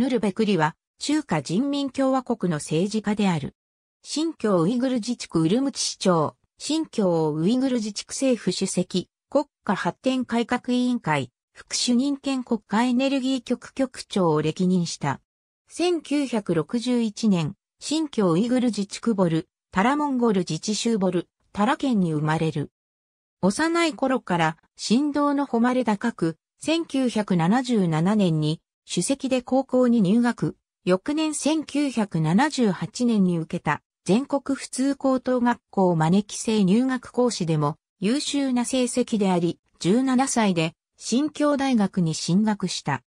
ヌルベクリは中華人民共和国の政治家である。新疆ウイグル自治区ウルムチ市長、新疆ウイグル自治区政府主席、国家発展改革委員会、副主任兼国家エネルギー局局長を歴任した。1961年、新疆ウイグル自治区ボル、タラモンゴル自治州ボル、タラ県に生まれる。幼い頃から、振動の誉れ高く、1977年に主席で高校に入学、翌年1978年に受けた全国普通高等学校招き制入学講師でも優秀な成績であり、17歳で新京大学に進学した。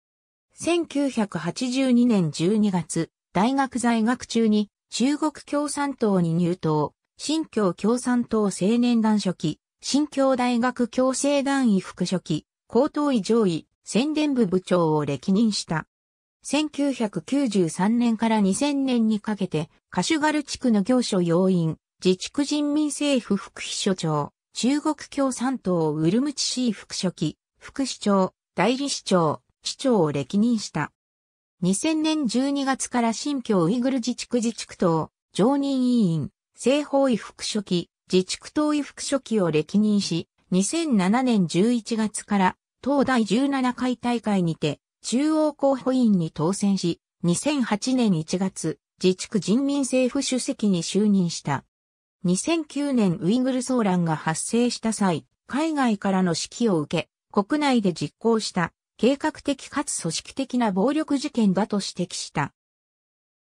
1982年12月、大学在学中に中国共産党に入党、新京共産党青年団書記、新京大学共生団委副書記、高等位上位、宣伝部部長を歴任した。1993年から2000年にかけて、カシュガル地区の行所要員、自治区人民政府副秘書長、中国共産党ウルムチ市副書記、副市長、代理市長、市長を歴任した。2000年12月から新疆ウイグル自治区自治区党、常任委員、政法委副書記、自治区党委副書記を歴任し、2007年11月から東第17回大会にて、中央候補員に当選し、2008年1月、自治区人民政府主席に就任した。2009年ウイグル騒乱が発生した際、海外からの指揮を受け、国内で実行した計画的かつ組織的な暴力事件だと指摘した。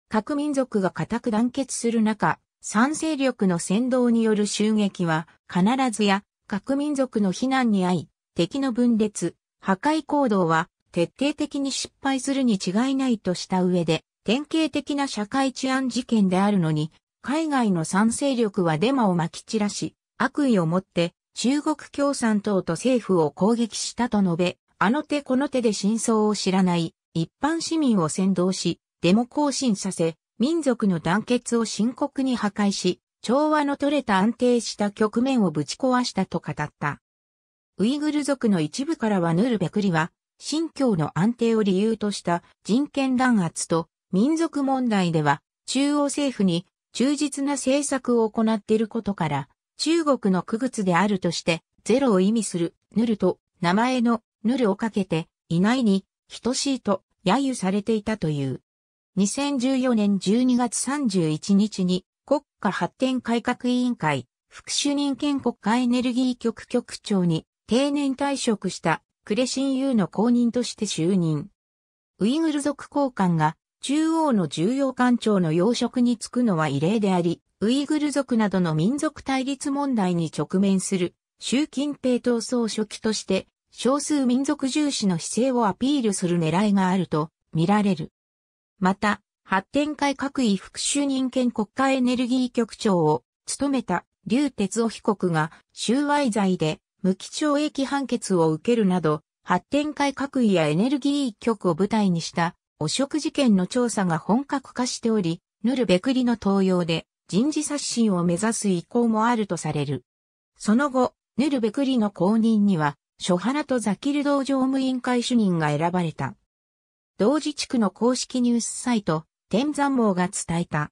各民族が固く団結する中、賛成力の扇動による襲撃は必ずや各民族の非難に遭い、敵の分裂、破壊行動は徹底的に失敗するに違いないとした上で、典型的な社会治安事件であるのに、海外の賛成力はデマを撒き散らし、悪意をもって中国共産党と政府を攻撃したと述べ、あの手この手で真相を知らない一般市民を扇動し、デモ行進させ、民族の団結を深刻に破壊し、調和の取れた安定した局面をぶち壊したと語った。ウイグル族の一部からはヌルベクリは、信教の安定を理由とした人権弾圧と民族問題では、中央政府に忠実な政策を行っていることから、中国の区別であるとして、ゼロを意味するヌルと名前のヌルをかけて、いないに等しいと揶揄されていたという。2014年12月31日に国家発展改革委員会副主任兼国家エネルギー局局長に定年退職したクレシンユーの公認として就任。ウイグル族高官が中央の重要官庁の要職に就くのは異例であり、ウイグル族などの民族対立問題に直面する習近平党総書記として少数民族重視の姿勢をアピールする狙いがあると見られる。また、発展改革委副主任兼国家エネルギー局長を務めた劉哲夫被告が収賄罪で無期懲役判決を受けるなど、発展改革位やエネルギー一極を舞台にした汚職事件の調査が本格化しており、ヌルベクリの登用で人事刷新を目指す意向もあるとされる。その後、ヌルベクリの後任には、初原とザキル道常務委員会主任が選ばれた。同時地区の公式ニュースサイト、天山網が伝えた。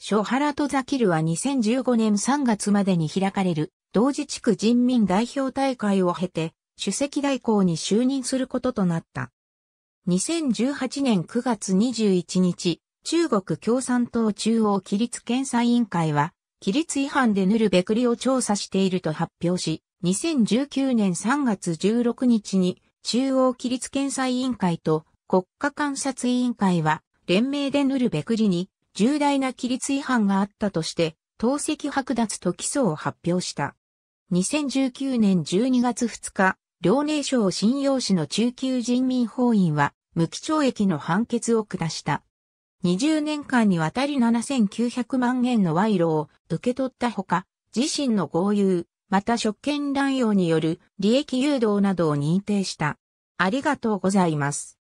初原とザキルは2015年3月までに開かれる同時地区人民代表大会を経て、主席代行に就任することとなった。2018年9月21日、中国共産党中央規律検査委員会は、規律違反でぬるべくりを調査していると発表し、2019年3月16日に中央規律検査委員会と国家観察委員会は連名でぬるべくりに重大な規律違反があったとして、党籍剥奪と起訴を発表した。2019年12月2日、遼寧省信用市の中級人民法院は、無期懲役の判決を下した。20年間にわたり7900万円の賄賂を受け取ったほか、自身の豪遊、また職権乱用による利益誘導などを認定した。ありがとうございます。